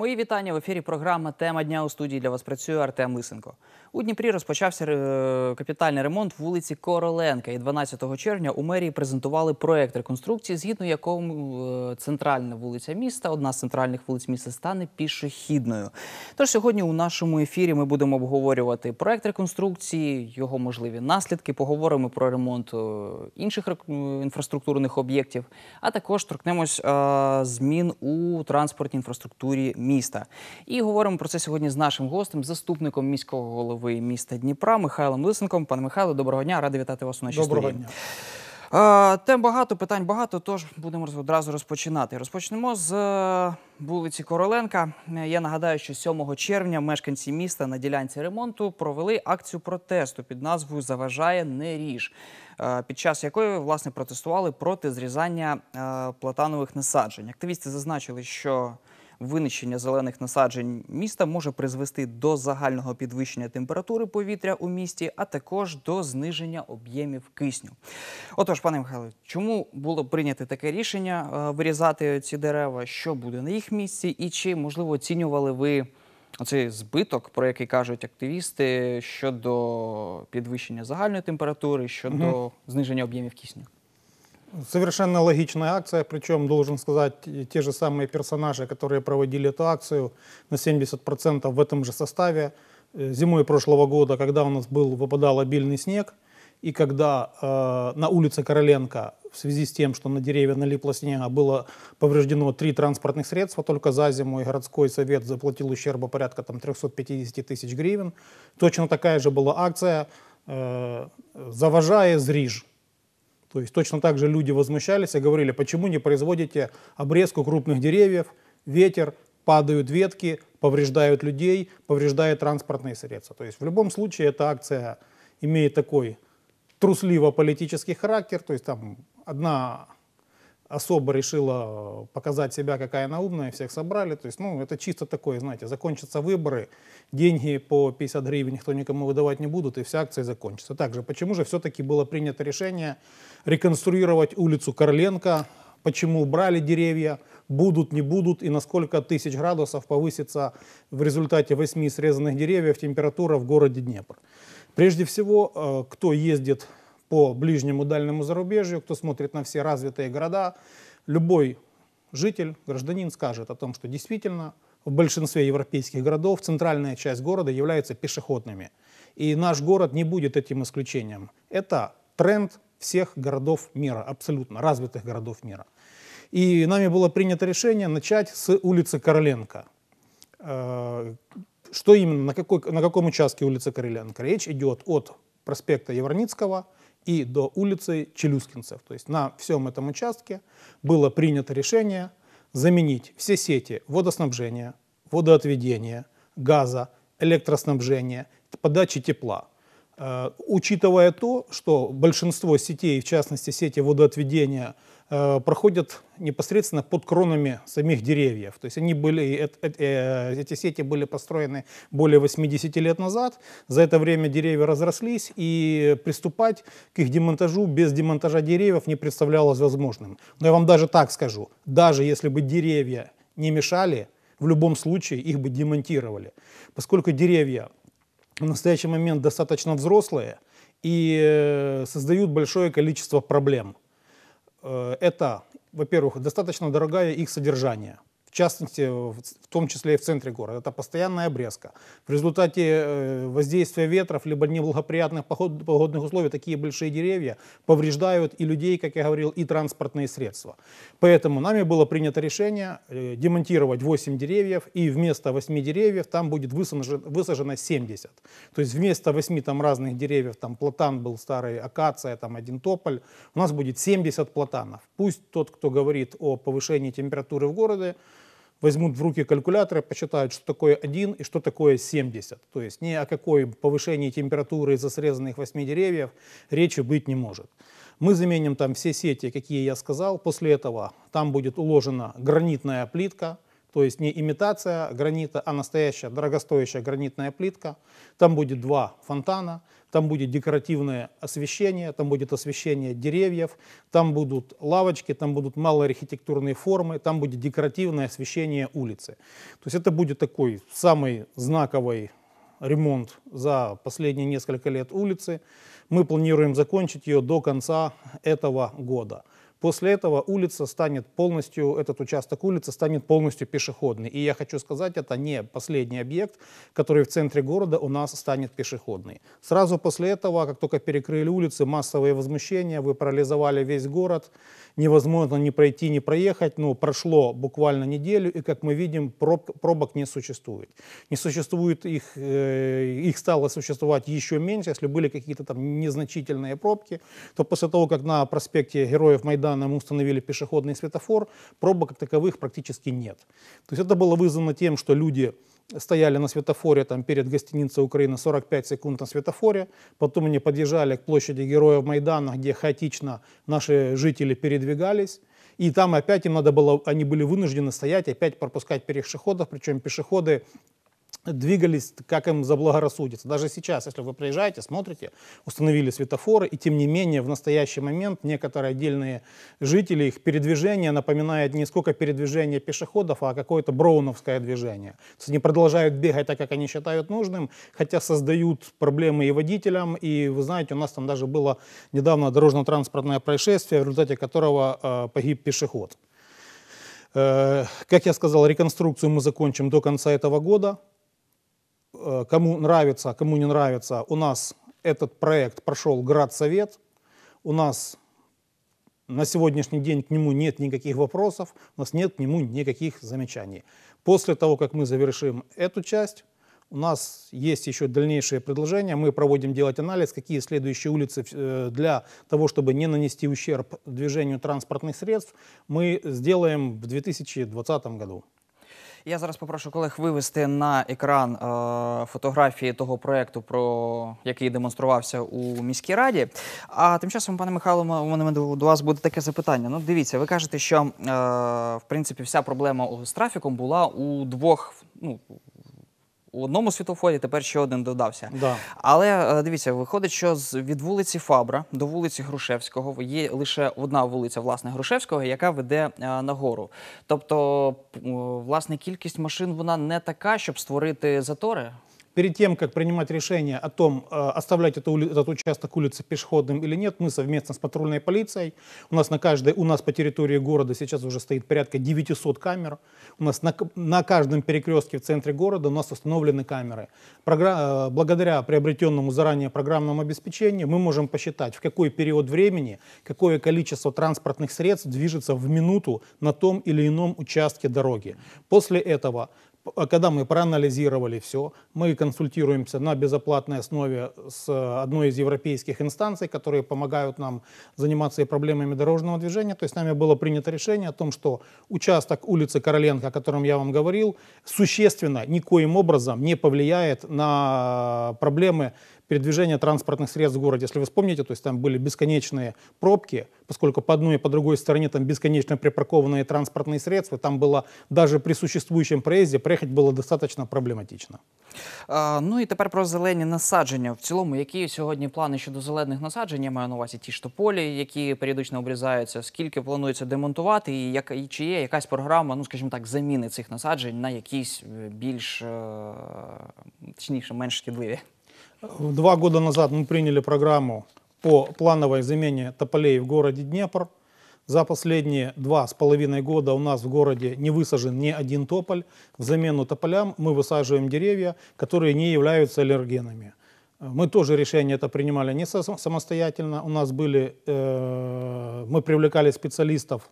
Мої вітання в ефірі. програми Тема дня у студії для вас працює Артем Лисенко. У Дніпрі розпочався е, капітальний ремонт вулиці Короленка. І 12 червня у мерії презентували проект реконструкції, згідно якому е, центральна вулиця міста, одна з центральних вулиць міста, стане пішохідною. Тож сьогодні у нашому ефірі ми будемо обговорювати проект реконструкції, його можливі наслідки. Поговоримо про ремонт е, інших інфраструктурних об'єктів, а також торкнемось змін у транспортній інфраструктурі. міста міста. І говоримо про це сьогодні з нашим гостем, заступником міського голови міста Дніпра Михайлом Лисенком. Пане Михайло, доброго дня, радий вітати вас у нашій доброго студії. дня. Тем багато питань багато, тож будемо одразу розпочинати. Розпочнемо з е, вулиці Короленка. Я нагадаю, що 7 червня мешканці міста на ділянці ремонту провели акцію протесту під назвою Заважає не ріж, е, під час якої власне протестували проти зрізання е, платанових насаджень. Активісти зазначили, що Винищення зелених насаджень міста може призвести до загального підвищення температури повітря у місті, а також до зниження об'ємів кисню. Отож, пане Михайло, чому було прийнято таке рішення е, вирізати ці дерева? Що буде на їх місці, і чи можливо оцінювали ви? Оцей збиток, про який кажуть активісти щодо підвищення загальної температури, щодо угу. зниження об'ємів кисню. Совершенно логичная акция, причем, должен сказать, те же самые персонажи, которые проводили эту акцию на 70% в этом же составе. Э, зимой прошлого года, когда у нас был, выпадал обильный снег, и когда э, на улице Короленко в связи с тем, что на деревья налипло снега, было повреждено три транспортных средства только за зиму, и городской совет заплатил ущерба порядка там, 350 тысяч гривен. Точно такая же была акция э, «Завожая зриж». То есть точно так же люди возмущались и говорили, почему не производите обрезку крупных деревьев, ветер, падают ветки, повреждают людей, повреждают транспортные средства. То есть в любом случае эта акция имеет такой трусливо-политический характер, то есть там одна особо решила э, показать себя, какая она умная, всех собрали. То есть, ну, это чисто такое, знаете, закончатся выборы, деньги по 50 гривен никто никому выдавать не будут, и вся акция закончится. Также, почему же все-таки было принято решение реконструировать улицу Карленко почему убрали деревья, будут, не будут, и на сколько тысяч градусов повысится в результате восьми срезанных деревьев температура в городе Днепр. Прежде всего, э, кто ездит по ближнему дальнему зарубежью, кто смотрит на все развитые города, любой житель, гражданин скажет о том, что действительно в большинстве европейских городов центральная часть города является пешеходными. И наш город не будет этим исключением. Это тренд всех городов мира, абсолютно развитых городов мира. И нами было принято решение начать с улицы Короленко. Э, что именно, на, какой, на каком участке улицы Короленко? Речь идет от проспекта Еварницкого – и до улицы Челюскинцев. То есть на всем этом участке было принято решение заменить все сети водоснабжения, водоотведения, газа, электроснабжения, подачи тепла. Э, учитывая то, что большинство сетей, в частности сети водоотведения, Э, проходят непосредственно под кронами самих деревьев. То есть они были, э, эти сети были построены более 80 лет назад. За это время деревья разрослись, и приступать к их демонтажу без демонтажа деревьев не представлялось возможным. Но я вам даже так скажу, даже если бы деревья не мешали, в любом случае их бы демонтировали. Поскольку деревья в настоящий момент достаточно взрослые и э, создают большое количество проблем – Э, это, во-первых, достаточно дорогая их содержание – в частности, в том числе и в центре города. Это постоянная обрезка. В результате э, воздействия ветров, либо неблагоприятных погодных условий, такие большие деревья повреждают и людей, как я говорил, и транспортные средства. Поэтому нами было принято решение э, демонтировать 8 деревьев, и вместо 8 деревьев там будет высажено, высажено 70. То есть вместо 8 там разных деревьев, там платан был старый, акация, там один тополь, у нас будет 70 платанов. Пусть тот, кто говорит о повышении температуры в городе, возьмут в руки калькуляторы, посчитают, что такое 1 и что такое 70. То есть ни о какой повышении температуры из-за срезанных 8 деревьев речи быть не может. Мы заменим там все сети, какие я сказал. После этого там будет уложена гранитная плитка – то есть не имитация гранита, а настоящая дорогостоящая гранитная плитка. Там будет два фонтана, там будет декоративное освещение, там будет освещение деревьев, там будут лавочки, там будут малые архитектурные формы, там будет декоративное освещение улицы. То есть это будет такой самый знаковый ремонт за последние несколько лет улицы. Мы планируем закончить ее до конца этого года. После этого улица станет полностью, этот участок улицы станет полностью пешеходный. И я хочу сказать, это не последний объект, который в центре города у нас станет пешеходный. Сразу после этого, как только перекрыли улицы, массовые возмущения, вы парализовали весь город, невозможно не пройти, не проехать. Но прошло буквально неделю, и, как мы видим, проб, пробок не существует. Не существует их, э, их стало существовать еще меньше. Если были какие-то там незначительные пробки, то после того, как на проспекте Героев Майдана мы установили пешеходный светофор, пробок как таковых практически нет. То есть это было вызвано тем, что люди стояли на светофоре там, перед гостиницей Украины 45 секунд на светофоре, потом они подъезжали к площади Героев Майдана, где хаотично наши жители передвигались, и там опять им надо было, они были вынуждены стоять, опять пропускать пешеходов, причем пешеходы двигались, как им заблагорассудится. Даже сейчас, если вы приезжаете, смотрите, установили светофоры, и тем не менее в настоящий момент некоторые отдельные жители, их передвижение напоминает не сколько передвижение пешеходов, а какое-то броуновское движение. То есть они продолжают бегать так, как они считают нужным, хотя создают проблемы и водителям, и вы знаете, у нас там даже было недавно дорожно-транспортное происшествие, в результате которого э, погиб пешеход. Э, как я сказал, реконструкцию мы закончим до конца этого года. Э, кому нравится, а кому не нравится, у нас этот проект прошел Градсовет, у нас на сегодняшний день к нему нет никаких вопросов, у нас нет к нему никаких замечаний. После того, как мы завершим эту часть, у нас есть еще дальнейшие предложения. Мы проводим делать анализ, какие следующие улицы э, для того, чтобы не нанести ущерб движению транспортных средств, мы сделаем в 2020 году. Я зараз попрошу колег вивести на екран е, фотографії того проєкту, про який демонструвався у міській раді. А тим часом, пане Михайло, у мене до вас буде таке запитання. Ну, дивіться, ви кажете, що е, в принципі вся проблема з трафіком була у двох ну, у одному світофорі, тепер ще один додався. Да. Але е, дивіться, виходить, що від вулиці Фабра до вулиці Грушевського є лише одна вулиця власне Грушевського, яка веде е, нагору. Тобто, власне, кількість машин вона не така, щоб створити затори. Перед тем, как принимать решение о том, э, оставлять это, этот участок улицы пешеходным или нет, мы совместно с патрульной полицией, у нас на каждой, у нас по территории города сейчас уже стоит порядка 900 камер, у нас на, на каждом перекрестке в центре города у нас установлены камеры. Програ э, благодаря приобретенному заранее программному обеспечению мы можем посчитать, в какой период времени, какое количество транспортных средств движется в минуту на том или ином участке дороги. После этого а когда мы проанализировали все, мы консультируемся на безоплатной основе с э, одной из европейских инстанций, которые помогают нам заниматься и проблемами дорожного движения. То есть нами было принято решение о том, что участок улицы Короленко, о котором я вам говорил, существенно никоим образом не повлияет на э, проблемы передвижения транспортных средств в городе. Если вы вспомните, то есть там были бесконечные пробки, поскольку по одной и по другой стороне там бесконечно припаркованные транспортные средства, там было даже при существуючому проезде проехать було достаточно проблематично. А, ну і тепер про зелені насадження. В цілому, які сьогодні плани щодо зелених насаджень, я маю на увазі ті штополі, які періодично обрізаються, скільки планується демонтувати, і, як, і чи є якась програма, ну скажімо так, заміни цих насаджень на якісь е, більш е, точніше менш шкідливі. Два года назад мы приняли программу по плановой замене тополей в городе Днепр. За последние два с половиной года у нас в городе не высажен ни один тополь. В замену тополям мы высаживаем деревья, которые не являются аллергенами. Мы тоже решение это принимали не самостоятельно. У нас были, э, мы привлекали специалистов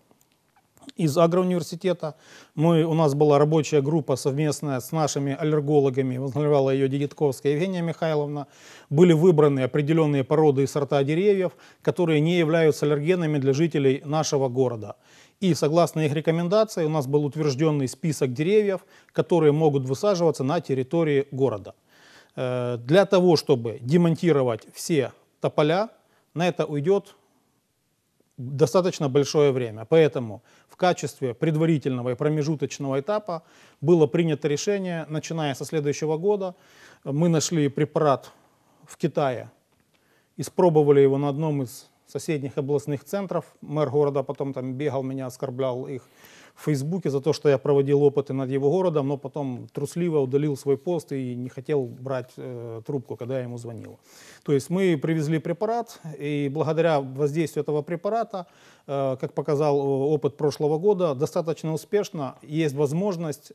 из агроуниверситета. Мы, у нас была рабочая группа совместная с нашими аллергологами, возглавляла ее Дедитковская Евгения Михайловна. Были выбраны определенные породы и сорта деревьев, которые не являются аллергенами для жителей нашего города. И согласно их рекомендации у нас был утвержденный список деревьев, которые могут высаживаться на территории города. Э, для того, чтобы демонтировать все тополя, на это уйдет достаточно большое время. Поэтому в качестве предварительного и промежуточного этапа было принято решение, начиная со следующего года, мы нашли препарат в Китае, испробовали его на одном из соседних областных центров. Мэр города потом там бегал, меня оскорблял их в Фейсбуке за то, что я проводил опыты над его городом, но потом трусливо удалил свой пост и не хотел брать э, трубку, когда я ему звонил. То есть мы привезли препарат, и благодаря воздействию этого препарата, э, как показал э, опыт прошлого года, достаточно успешно есть возможность,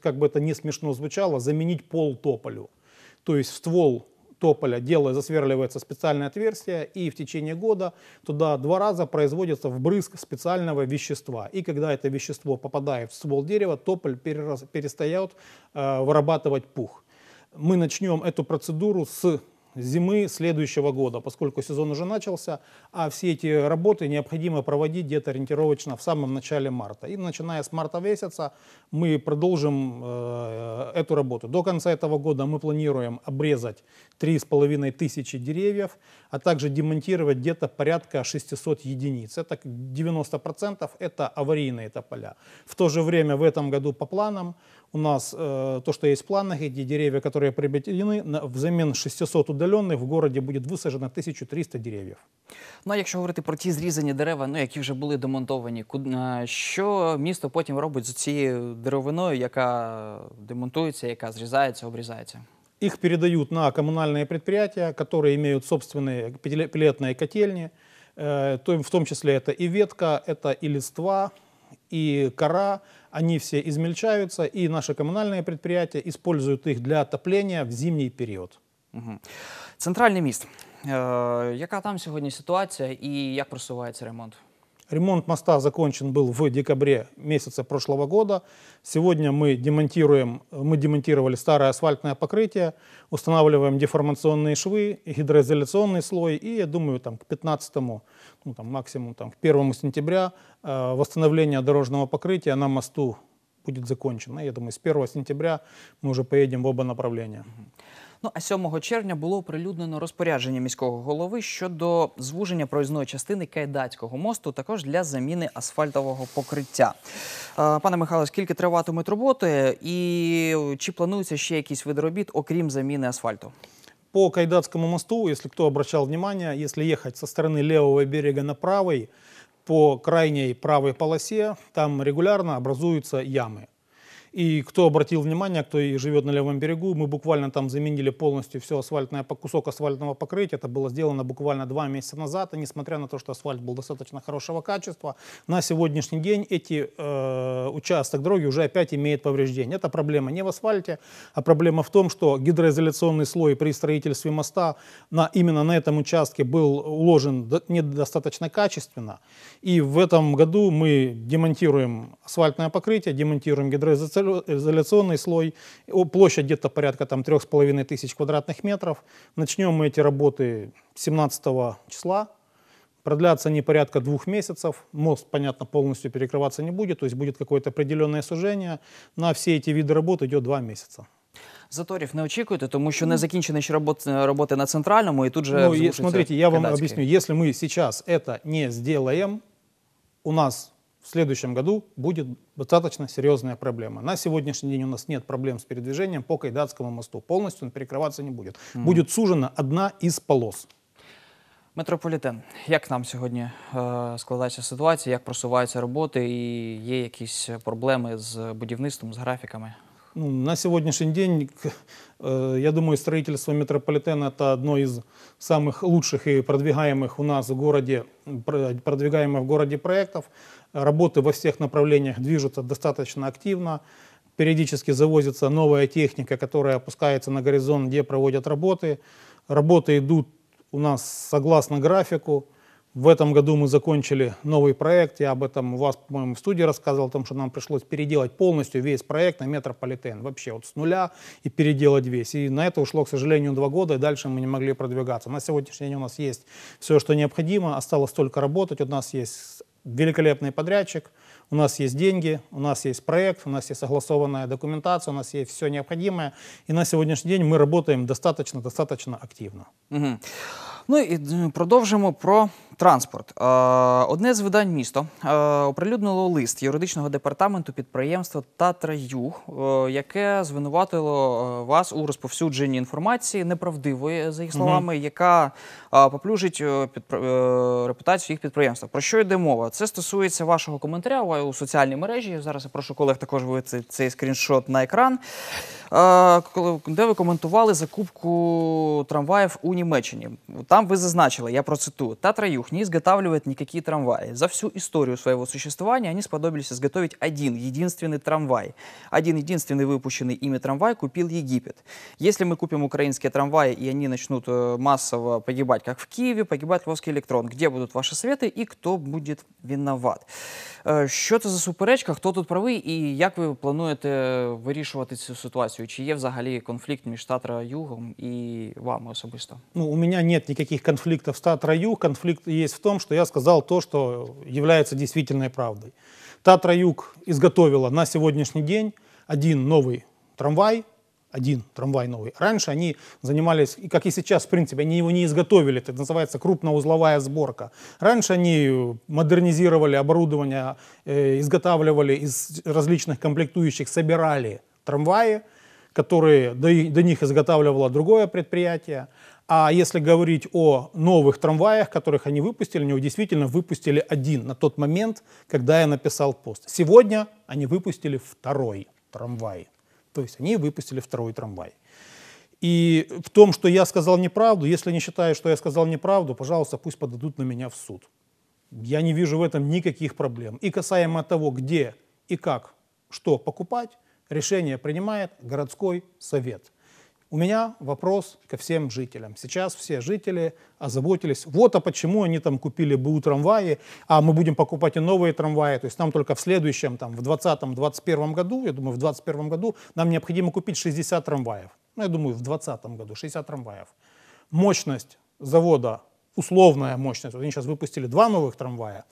как бы это не смешно звучало, заменить пол тополю. То есть ствол тополя делая, засверливается специальное отверстие, и в течение года туда два раза производится вбрызг специального вещества. И когда это вещество попадает в ствол дерева, тополь перерас, перестает э, вырабатывать пух. Мы начнем эту процедуру с зимы следующего года, поскольку сезон уже начался, а все эти работы необходимо проводить где-то ориентировочно в самом начале марта. И начиная с марта месяца мы продолжим э, эту работу. До конца этого года мы планируем обрезать 3,5 тысячи деревьев, а также демонтировать где-то порядка 600 единиц. Это 90% это аварийные тополя. В то же время в этом году по планам у нас э, то, что есть в планах, эти деревья, которые приобретены, взамін 600 удаленных в городі буде висаджено 1300 деревьев. Ну а якщо говорити про ті зрізані дерева, ну які вже були демонтовані, що місто потім робить з цією деревиною, яка демонтується, яка зрізається, обрізається? Их передают на коммунальные предприятия, которые имеют собственные пилетные котельни, е, в том числе это и ветка, это и листва, и кора, они все измельчаются, и наши коммунальные предприятия используют их для отопления в зимний период. Угу. Центральний міст. Э, яка там сьогодні ситуація і як просувається ремонт? Ремонт моста закончен был в декабре месяце прошлого года. Сегодня мы демонтируем, мы демонтировали старое асфальтное покрытие, устанавливаем деформационные швы, гидроизоляционный слой, и, я думаю, там, к 15 му ну, там, максимум там, к 1 сентября э, восстановление дорожного покрытия на мосту будет закончено. Я думаю, с 1 сентября мы уже поедем в оба направления. Ну а 7 червня було оприлюднено розпорядження міського голови щодо звуження проїзної частини Кайдацького мосту, також для заміни асфальтового покриття. Е, пане Михайло, скільки триватимуть роботи, і чи плануються ще якісь вид робіт, окрім заміни асфальту? По Кайдатскому мосту, якщо хто обращал внимание, якщо їхати со сторони левого берега на правий по крайній правой полосе, там регулярно образуються ями. И кто обратил внимание, кто и живет на левом берегу, мы буквально там заменили полностью все асфальтное, кусок асфальтного покрытия. Это было сделано буквально два месяца назад. И несмотря на то, что асфальт был достаточно хорошего качества, на сегодняшний день эти э, участок дороги уже опять имеет повреждения. Это проблема не в асфальте, а проблема в том, что гидроизоляционный слой при строительстве моста на, именно на этом участке был уложен недостаточно качественно. И в этом году мы демонтируем асфальтное покрытие, демонтируем гидроизоляционный изоляционный слой, площадь где-то порядка там трех с половиной тысяч квадратных метров. Начнем мы эти работы 17 числа, Продлятся они порядка двух месяцев. Мост, понятно, полностью перекрываться не будет, то есть будет какое-то определенное сужение. На все эти виды работ идет два месяця. Заторів не очікуєте, тому що ну, не закінчені ще роботи, на центральному, і тут же ну, смотрите, я вам кадацький. объясню. Если мы сейчас это не сделаем, у нас в следующем году будет достаточно серьезная проблема. На сегодняшний день у нас нет проблем с передвижением по Кайдатскому мосту. Полностью он перекрываться не будет. Mm. Будет сужена одна из полос. Метрополітен, як нам сьогодні е, складається ситуація, як просуваються роботи, і є якісь проблеми з будівництвом, з графіками? Ну, на сегодняшний день, э, я думаю, строительство метрополитена это одно из самых лучших и продвигаемых у нас в городе, продвигаемых в городе проектов. Работы во всех направлениях движутся достаточно активно. Периодически завозится новая техника, которая опускается на горизонт, где проводят работы. Работы идут у нас согласно графику. В этом году мы закончили новый проект. Я об этом у вас, по-моему, в студии рассказывал, о том, что нам пришлось переделать полностью весь проект на метрополитен. Вообще вот с нуля и переделать весь. И на это ушло, к сожалению, два года, и дальше мы не могли продвигаться. На сегодняшний день у нас есть все, что необходимо. Осталось только работать. У нас есть великолепный подрядчик – у нас есть деньги, у нас есть проект, у нас есть согласованная документация, у нас есть все необходимое. И на сегодняшний день мы работаем достаточно-достаточно активно. Угу. Ну і продовжимо про транспорт. Одне з видань міста оприлюднило лист юридичного департаменту підприємства Татра-Юг, е, яке звинуватило е, вас у розповсюдженні інформації неправдивої, за їх словами, яка поплюжить е, підпри... репутацію їх підприємства. Про що йде мова? Це стосується вашого коментаря. у соціальній мережі. Зараз я прошу колег також вивести цей скріншот на екран, де ви коментували закупку трамваїв у Німеччині. Там ви зазначили, я процитую, юх не изготавливает никакие трамваи. За всю историю своего существования они сподобились изготовить один единственный трамвай. Один единственный выпущенный ими трамвай купил Египет. Если мы купим украинские трамваи, и они начнут массово погибать, как в Киеве, погибать Львовский электрон, где будут ваши светы и кто будет виноват?» Що це за суперечка? Хто тут правий, і як ви плануєте вирішувати цю ситуацію? Чи є взагалі конфлікт між Татра Югом і вами особисто? Ну, у меня нет никаких конфликтов с Татра Юг. Конфликт есть в том, что я сказал то, что является действительной правдой. Татра Юг изготовила на сегодняшний день один новый трамвай, один трамвай новый. Раньше они занимались, как и сейчас, в принципе, они его не изготовили, это называется крупноузловая сборка. Раньше они модернизировали оборудование, э, изготавливали из различных комплектующих, собирали трамваи, которые до, до них изготавливало другое предприятие. А если говорить о новых трамваях, которых они выпустили, они действительно выпустили один на тот момент, когда я написал пост. Сегодня они выпустили второй трамвай. То есть они выпустили второй трамвай. И в том, что я сказал неправду, если они считают, что я сказал неправду, пожалуйста, пусть подадут на меня в суд. Я не вижу в этом никаких проблем. И касаемо того, где и как что покупать, решение принимает городской совет – у меня вопрос ко всем жителям. Сейчас все жители озаботились, вот а почему они там купили БУ трамваи, а мы будем покупать и новые трамваи, то есть нам только в следующем, там, в 2020-2021 году, я думаю, в 2021 году нам необходимо купить 60 трамваев. Ну, я думаю, в 2020 году 60 трамваев. Мощность завода, условная мощность, вот они сейчас выпустили два новых трамвая,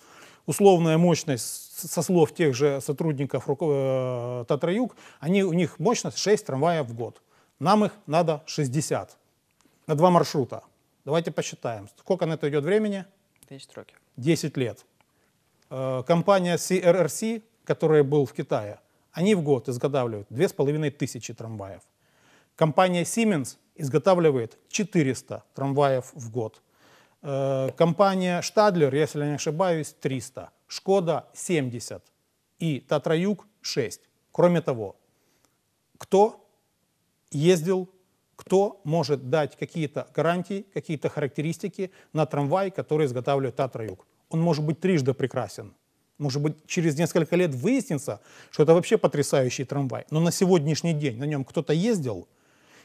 условная мощность со слов тех же сотрудников э, Татра-Юг, они, у них мощность 6 трамваев в год. Нам их надо 60 на два маршрута. Давайте посчитаем, сколько на это идет времени? 10 сроки. 10 лет. Э, компания CRRC, которая был в Китае, они в год изготавливают 2500 трамваев. Компания Siemens изготавливает 400 трамваев в год. Э, компания Stadler, если я не ошибаюсь, 300. Шкода 70 и Татра-Юг 6. Кроме того, кто ездил, кто может дать какие-то гарантии, какие-то характеристики на трамвай, который изготавливает Татра-Юг. Он может быть трижды прекрасен. Может быть, через несколько лет выяснится, что это вообще потрясающий трамвай. Но на сегодняшний день на нем кто-то ездил,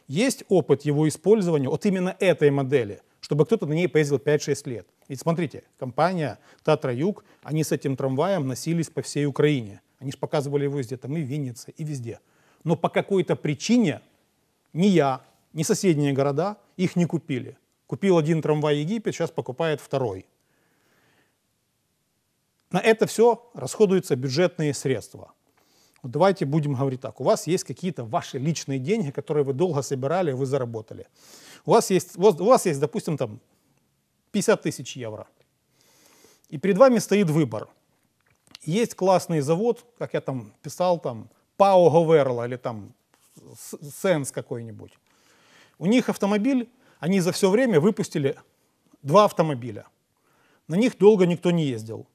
есть опыт его использования от именно этой модели, чтобы кто-то на ней поездил 5-6 лет. Ведь смотрите, компания «Татра-Юг», они с этим трамваем носились по всей Украине. Они же показывали его везде, там и в Виннице, и везде. Но по какой-то причине ни я, ни соседние города их не купили. Купил один трамвай Египет, сейчас покупает второй. На это все расходуются бюджетные средства. Вот давайте будем говорить так. У вас есть какие-то ваши личные деньги, которые вы долго собирали, вы заработали. У вас есть, у вас есть допустим, там 50 тысяч евро. И перед вами стоит выбор. Есть классный завод, как я там писал, там ПАО Говерла или там сенс какой-нибудь. У них автомобиль, они за все время выпустили два автомобиля. На них долго никто не ездил.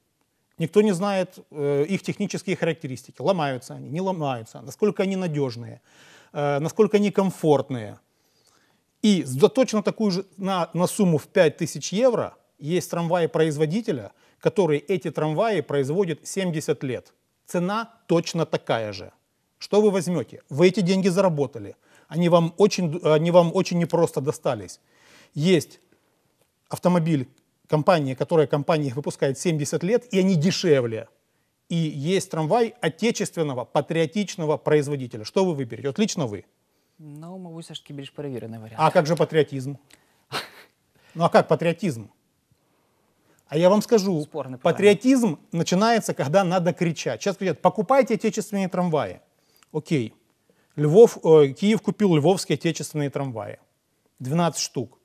Никто не знает э, их технические характеристики. Ломаются они, не ломаются, насколько они надежные, э, насколько они комфортные. И за точно такую же на, на сумму в 5000 евро есть трамваи производителя, которые эти трамваи производят 70 лет. Цена точно такая же. Что вы возьмете? Вы эти деньги заработали. Они вам очень, они вам очень непросто достались. Есть автомобиль компании, которая компания их выпускает 70 лет, и они дешевле. И есть трамвай отечественного, патриотичного производителя. Что вы выберете? От лично вы. Ну, мабуть, все ж таки проверенный вариант. А как же патриотизм? Ну а как патриотизм? А я вам скажу, Спорный патриотизм начинается, когда надо кричать. Сейчас кричат, покупайте отечественные трамваи. Окей. Львов, э, Киев купил львовские отечественные трамваи. 12 штук.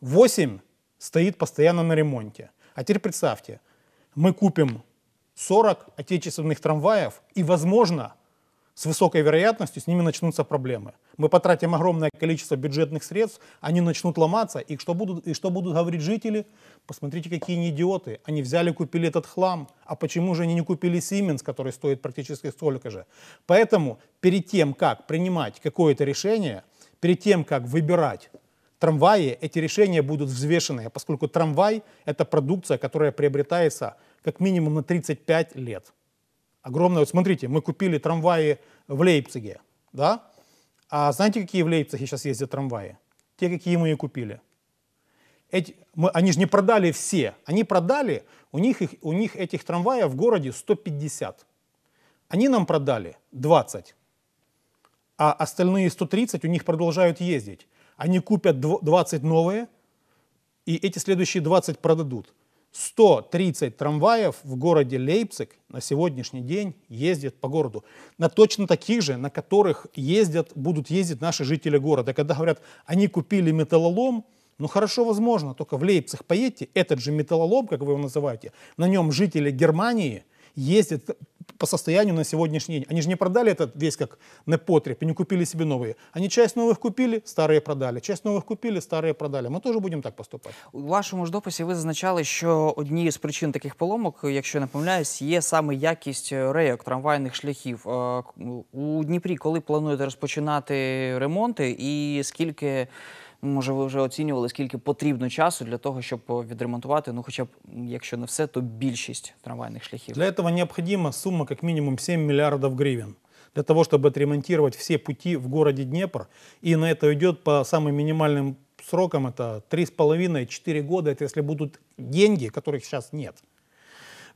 8 стоит постоянно на ремонте. А теперь представьте, мы купим 40 отечественных трамваев, и, возможно, с высокой вероятностью с ними начнутся проблемы. Мы потратим огромное количество бюджетных средств, они начнут ломаться, и что будут, и что будут говорить жители? Посмотрите, какие они идиоты, они взяли, купили этот хлам, а почему же они не купили Siemens, который стоит практически столько же? Поэтому перед тем, как принимать какое-то решение, перед тем, как выбирать трамваи, эти решения будут взвешенные, поскольку трамвай – это продукция, которая приобретается как минимум на 35 лет огромное. Вот смотрите, мы купили трамваи в Лейпциге, да? А знаете, какие в Лейпциге сейчас ездят трамваи? Те, какие мы и купили. Эти, мы, они же не продали все. Они продали, у них, их, у них этих трамваев в городе 150. Они нам продали 20. А остальные 130 у них продолжают ездить. Они купят 20 новые, и эти следующие 20 продадут. 130 трамваев в городе Лейпциг на сегодняшний день ездят по городу. На точно таких же, на которых ездят, будут ездить наши жители города. Когда говорят, они купили металлолом, ну хорошо, возможно, только в Лейпциг поедьте, этот же металлолом, как вы его называете, на нем жители Германии ездят по состоянию на сегодняшний день. Они же не продали этот весь как на потреб и не купили себе новые. Они часть новых купили, старые продали. Часть нових купили, старые продали. Ми теж будемо так поступати. У вашому ж дописі ви зазначали, що однією з причин таких поломок, якщо я не помиляюсь, є саме якість е, рейок трамвайних шляхів. Е, у Дніпрі коли плануєте розпочинати ремонти і скільки? Може, ви вже оцінювали, скільки потрібно часу для того, щоб відремонтувати, ну хоча б якщо не все, то більшість трамвайних шляхів. Для цього необхідна сума як мінімум 7 мільярдів гривень. для того, чтобы отремонтировать все пути в городе Днепр. И на это уйдет по самым минимальным срокам, это 3,5-4 года, это если будут деньги, которых сейчас нет.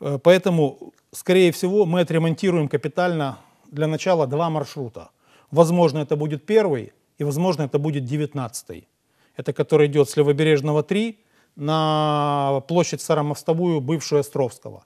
Э, поэтому, скорее всего, мы отремонтируем капитально для начала два маршрута. Возможно, это будет первый, и, возможно, это будет 19-й. Это который идет с Левобережного 3 на площадь Сарамовстовую, бывшую Островского.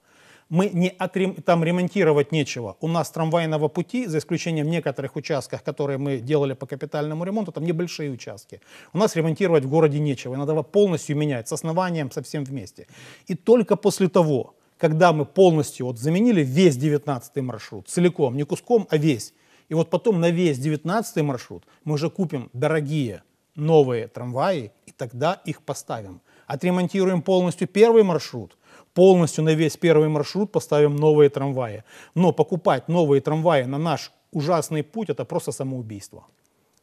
Мы не отрем... там ремонтировать нечего. У нас трамвайного пути, за исключением некоторых участков, которые мы делали по капитальному ремонту, там небольшие участки. У нас ремонтировать в городе нечего. Надо его полностью менять, с основанием, совсем вместе. И только после того, когда мы полностью вот заменили весь 19 маршрут, целиком, не куском, а весь, и вот потом на весь 19 маршрут мы уже купим дорогие новые трамваи, и тогда их поставим. Отремонтируем полностью первый маршрут, полностью на весь первый маршрут поставим новые трамваи. Но покупать новые трамваи на наш ужасный путь это просто самоубийство.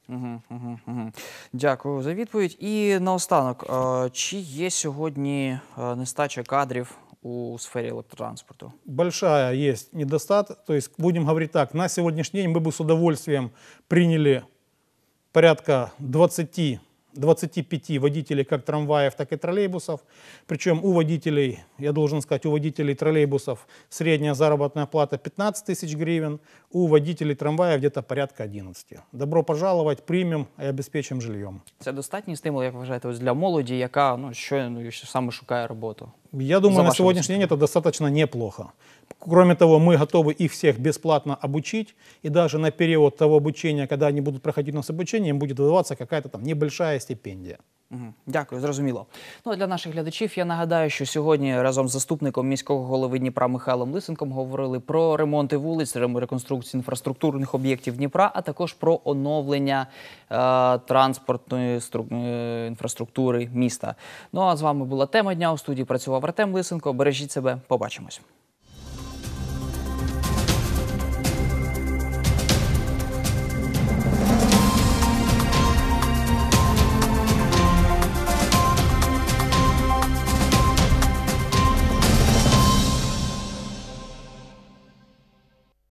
Угу, Дякую за відповідь. І наостанок, а, чи є сьогодні а, нестача кадрів у сфере электротранспорта? Большая есть недостаток. То есть, будем говорить так, на сегодняшний день мы бы с удовольствием приняли порядка 20 25 водителей как трамваев, так и троллейбусов. Причем у водителей, я должен сказать, у водителей троллейбусов средняя заработная плата 15 тысяч гривен, у водителей трамвая где-то порядка 11. Добро пожаловать, примем и обеспечим жильем. Это достаточный стимул, як вважаєте, ось для молоді, яка ну, еще ну еще саме шукає роботу? Я думаю, за на сегодняшний день это достаточно неплохо. Кроме того, мы готовы их всех бесплатно обучить, и даже на период того обучения, когда они будут проходить у нас обучение, им будет выдаваться какая-то там небольшая стипендия. Дякую, зрозуміло. Ну а для наших глядачів я нагадаю, що сьогодні разом з заступником міського голови Дніпра Михайлом Лисенком говорили про ремонти вулиць, реконструкцію інфраструктурних об'єктів Дніпра, а також про оновлення е, транспортної стру... е, інфраструктури міста. Ну а з вами була тема дня у студії. Працював Артем Лисенко. Бережіть себе, побачимось.